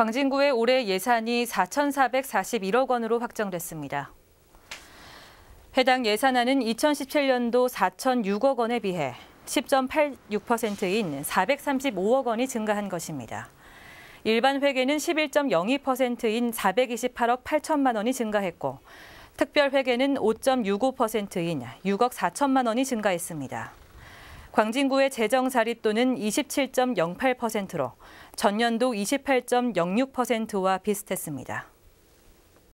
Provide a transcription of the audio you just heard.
광진구의 올해 예산이 4,441억 원으로 확정됐습니다. 해당 예산안은 2017년도 4,006억 원에 비해 10.86%인 435억 원이 증가한 것입니다. 일반 회계는 11.02%인 428억 8천만 원이 증가했고 특별 회계는 5.65%인 6억 4천만 원이 증가했습니다. 광진구의 재정 자립도는 27.08%로 전년도 28.06%와 비슷했습니다.